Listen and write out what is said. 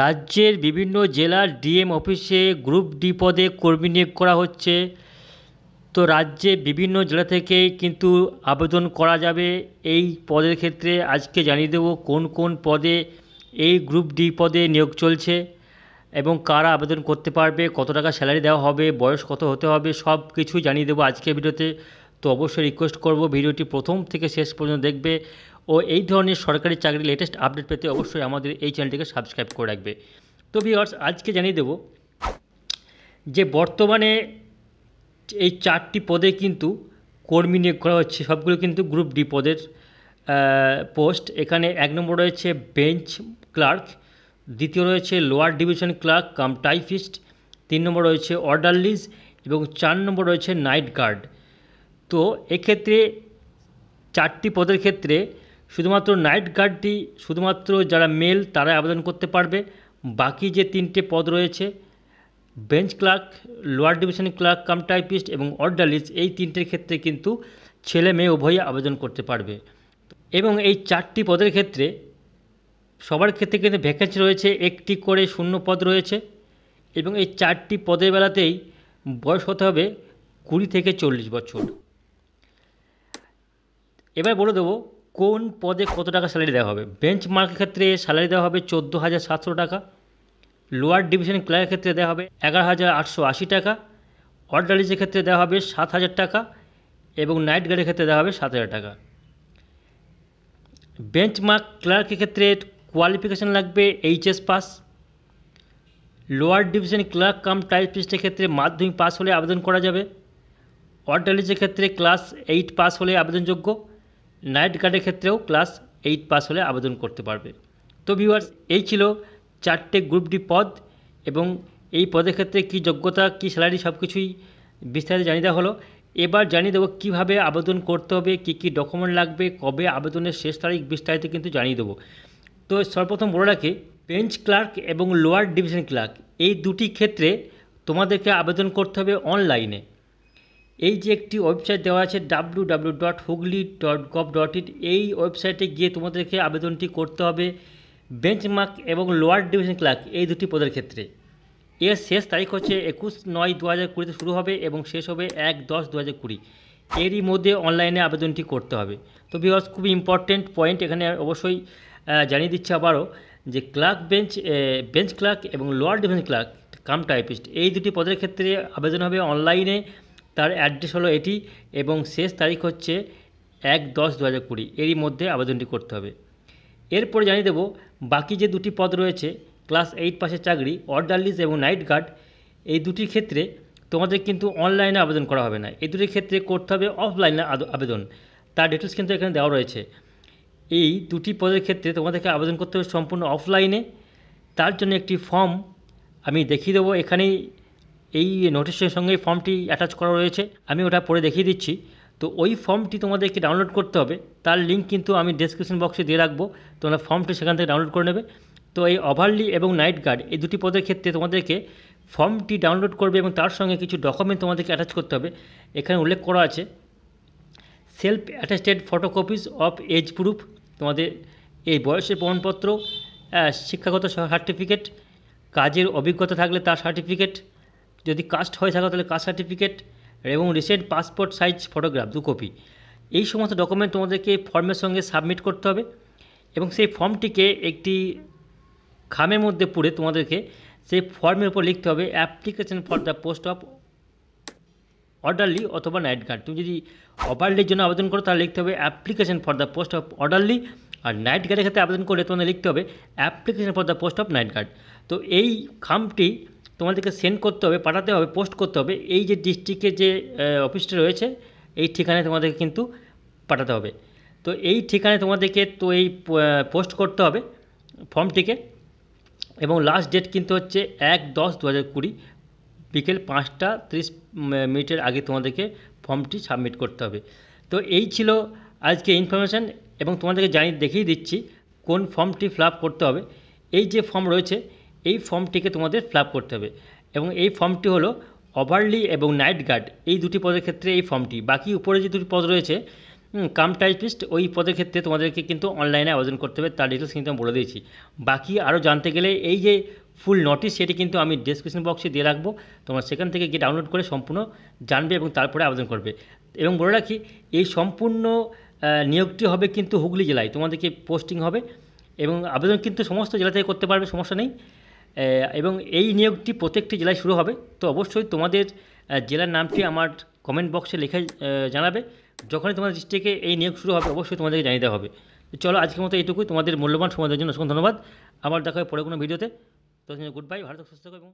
রাজ্যের বিভিন্ন জেলার ডিএম অফিসে গ্রুপ ডি পদে কর্মী নিয়োগ করা হচ্ছে তো রাজ্যে বিভিন্ন জেলা থেকে কিন্তু আবেদন করা যাবে এই পদের ক্ষেত্রে আজকে জানিয়ে দেব কোন কোন পদে এই গ্রুপ ডি পদে নিয়োগ চলছে এবং কারা আবেদন করতে পারবে কত টাকা স্যালারি দেওয়া হবে বয়স কত হতে হবে সব কিছু জানিয়ে দেবো আজকে ভিডিওতে তো অবশ্যই রিকোয়েস্ট করব ভিডিওটি প্রথম থেকে শেষ পর্যন্ত দেখবে ও এই ধরনের সরকারি চাকরির লেটেস্ট আপডেট পেতে অবশ্যই আমাদের এই চ্যানেলটিকে সাবস্ক্রাইব করে রাখবে তো ভিওর্স আজকে জানিয়ে দেব যে বর্তমানে এই চারটি পদে কিন্তু কর্মী নিয়োগ করা হচ্ছে সবগুলো কিন্তু গ্রুপ ডি পদের পোস্ট এখানে এক নম্বর রয়েছে বেঞ্চ ক্লার্ক দ্বিতীয় রয়েছে lower division clerk cum typist তিন নম্বর রয়েছে অর্ডার লিজ এবং চার নম্বর রয়েছে নাইট গার্ড তো এক্ষেত্রে চারটি পদের ক্ষেত্রে শুধুমাত্র নাইট গার্ডটি শুধুমাত্র যারা মেল তারা আবেদন করতে পারবে বাকি যে তিনটে পদ রয়েছে bench clerk lower division clerk cum typist এবং অর্ডালিস্ট এই তিনটের ক্ষেত্রে কিন্তু ছেলে মেয়ে উভয়ই আবেদন করতে পারবে এবং এই চারটি পদের ক্ষেত্রে সবার ক্ষেত্রে কিন্তু ভ্যাকেন্সি রয়েছে একটি করে শূন্য পদ রয়েছে এবং এই চারটি পদের বেলাতেই বয়স হতে হবে কুড়ি থেকে চল্লিশ বছর এবার বলে দেবো কোন পদে কত টাকা স্যালারি দেওয়া হবে বেঞ্চ মার্কের ক্ষেত্রে স্যালারি দেওয়া হবে চোদ্দো হাজার সাতশো টাকা লোয়ার ডিভিশন ক্লার্কের ক্ষেত্রে দেওয়া হবে এগারো হাজার আটশো আশি টাকা অর্ডারিজের ক্ষেত্রে দেওয়া হবে সাত হাজার টাকা এবং নাইট গার্ডের ক্ষেত্রে দেওয়া হবে সাত হাজার টাকা বেঞ্চ মার্ক ক্লার্কের ক্ষেত্রে কোয়ালিফিকেশান লাগবে HS pass lower division clerk cum টাইপিস্টের ক্ষেত্রে মাধ্যমিক পাস হলে আবেদন করা যাবে অর্ডারিজের ক্ষেত্রে ক্লাস এইট পাস হলে আবেদনযোগ্য নাইট গার্ডের ক্ষেত্রেও ক্লাস এইট পাস হলে আবেদন করতে পারবে তো ভিউয়ার্স এই ছিল চারটে গ্রুপ ডি পদ এবং এই পদের ক্ষেত্রে কি যোগ্যতা কি স্যালারি সব কিছুই বিস্তারিত জানিয়ে দেওয়া হলো এবার জানিয়ে দেবো কীভাবে আবেদন করতে হবে কি কি ডকুমেন্ট লাগবে কবে আবেদনের শেষ তারিখ বিস্তারিত কিন্তু জানিয়ে দেবো তো সর্বপ্রথম বলে রাখি বেঞ্চ ক্লার্ক এবং লোয়ার ডিভিশন ক্লার্ক এই দুটি ক্ষেত্রে তোমাদেরকে আবেদন করতে হবে অনলাইনে এই যে একটি ওয়েবসাইট দেওয়া আছে W W dot Hooghly dot gov dot in এই ওয়েবসাইটে গিয়ে তোমাদেরকে আবেদনটি করতে হবে বেঞ্চমার্ক এবং লোয়ার ডিভিশন ক্লার্ক এই দুটি পদের ক্ষেত্রে এর শেষ তারিখ হচ্ছে একুশ নয় দু হাজার কুড়িতে শুরু হবে এবং শেষ হবে এক দশ দু হাজার কুড়ি এরই মধ্যে অনলাইনে আবেদনটি করতে হবে তো বিকজ খুবই ইম্পর্টেন্ট পয়েন্ট এখানে অবশ্যই জানিয়ে দিচ্ছে আবারও যে ক্লার্ক বেঞ্চ বেঞ্চ ক্লার্ক এবং lower division clerk cum typist এই দুটি পদের ক্ষেত্রে আবেদন হবে অনলাইনে তার অ্যাড্রেস হলো এটি এবং শেষ তারিখ হচ্ছে এক দশ দু হাজার কুড়ি এরই মধ্যে আবেদনটি করতে হবে এরপরে জানিয়ে দেব বাকি যে দুটি পদ রয়েছে ক্লাস এইট পাসের চাকরি অর্ডারলিস এবং নাইট গার্ড এই দুটির ক্ষেত্রে তোমাদের কিন্তু অনলাইনে আবেদন করা হবে না এই দুটির ক্ষেত্রে করতে হবে অফলাইনে আবেদন তার ডিটেলস কিন্তু এখানে দেওয়া রয়েছে এই দুটি পদের ক্ষেত্রে তোমাদেরকে আবেদন করতে হবে সম্পূর্ণ অফলাইনে তার জন্য একটি ফর্ম আমি দেখিয়ে দেবো এখানেই এই নোটিশের সঙ্গে ফর্মটি অ্যাটাচ করা রয়েছে আমি ওটা পড়ে দেখিয়ে দিচ্ছি তো ওই ফর্মটি তোমাদেরকে ডাউনলোড করতে হবে তার লিঙ্ক কিন্তু আমি ডেসক্রিপশন বক্সে দিয়ে রাখবো তোমরা ফর্মটি সেখান থেকে ডাউনলোড করে নেবে তো এই ওভারলি এবং নাইট গার্ড এই দুটি পদের ক্ষেত্রে তোমাদেরকে ফর্মটি ডাউনলোড করবে এবং তার সঙ্গে কিছু ডকুমেন্ট তোমাদেরকে অ্যাটাচ করতে হবে এখানে উল্লেখ করা আছে self attested photocopies of age proof তোমাদের এই বয়সের প্রমাণপত্র শিক্ষাগত সার্টিফিকেট কাজের অভিজ্ঞতা থাকলে তার সার্টিফিকেট যদি কাস্ট হয়ে থাকো তাহলে কাস্ট সার্টিফিকেট এবং রিসেন্ট পাসপোর্ট সাইজ ফটোগ্রাফ দু কপি এই সমস্ত ডকুমেন্ট তোমাদেরকে ফর্মের সঙ্গে সাবমিট করতে হবে এবং সেই ফর্মটিকে একটি খামের মধ্যে পড়ে তোমাদেরকে সেই ফর্মের উপর লিখতে হবে application for the post of orderly অথবা নাইট গার্ড তুমি যদি অপারলির জন্য আবেদন করো তাহলে লিখতে হবে application for the post of orderly আর নাইট গার্ডের ক্ষেত্রে আবেদন করলে তোমাদের লিখতে হবে application for the post of night guard তো এই খামটি তোমাদেরকে সেন্ড করতে হবে পাঠাতে হবে পোস্ট করতে হবে এই যে ডিস্ট্রিক্টের যে অফিসটা রয়েছে এই ঠিকানায় তোমাদেরকে কিন্তু পাঠাতে হবে তো এই ঠিকানায় তোমাদেরকে তো এই পোস্ট করতে হবে ফর্মটিকে এবং লাস্ট ডেট কিন্তু হচ্ছে এক দশ দু হাজার কুড়ি বিকেল পাঁচটা তিরিশ মিনিটের আগে তোমাদেরকে ফর্মটি সাবমিট করতে হবে তো এই ছিল আজকে ইনফরমেশান এবং তোমাদেরকে জানিয়ে দেখিয়ে দিচ্ছি কোন ফর্মটি ফিল করতে হবে এই যে ফর্ম রয়েছে এই ফর্মটিকে তোমাদের ফিল করতে হবে এবং এই ফর্মটি হলো ওভারলি এবং নাইট গার্ড এই দুটি পদের ক্ষেত্রে এই ফর্মটি বাকি উপরে যে দুটি পদ রয়েছে কাম টাইপিস্ট ওই পদের ক্ষেত্রে তোমাদেরকে কিন্তু অনলাইনে আবেদন করতে হবে তার ডিটেলস কিন্তু আমি বলে দিয়েছি বাকি আরও জানতে গেলে এই যে ফুল নোটিশ সেটি কিন্তু আমি ডিসক্রিপশন বক্সে দিয়ে রাখবো তোমার সেখান থেকে গিয়ে ডাউনলোড করে সম্পূর্ণ জানবে এবং তারপরে আবেদন করবে এবং বলে রাখি এই সম্পূর্ণ নিয়োগটি হবে কিন্তু হুগলি জেলায় তোমাদেরকে পোস্টিং হবে এবং আবেদন কিন্তু সমস্ত জেলা থেকে করতে পারবে সমস্যা নেই এবং এই নিয়োগটি প্রত্যেকটি জেলায় শুরু হবে তো অবশ্যই তোমাদের জেলার নামটি আমার কমেন্ট বক্সে লিখে জানাবে যখনই তোমাদের ডিস্ট্রিক্টে এই নিয়োগ শুরু হবে অবশ্যই তোমাদেরকে জানিয়ে দেওয়া হবে চলো আজকের মতো এইটুকুই তোমাদের মূল্যবান সময়ের জন্য অসংখ্য ধন্যবাদ আবার দেখা হয় পরে কোনো ভিডিওতে তো গুড বাই ভারত সুস্থ এবং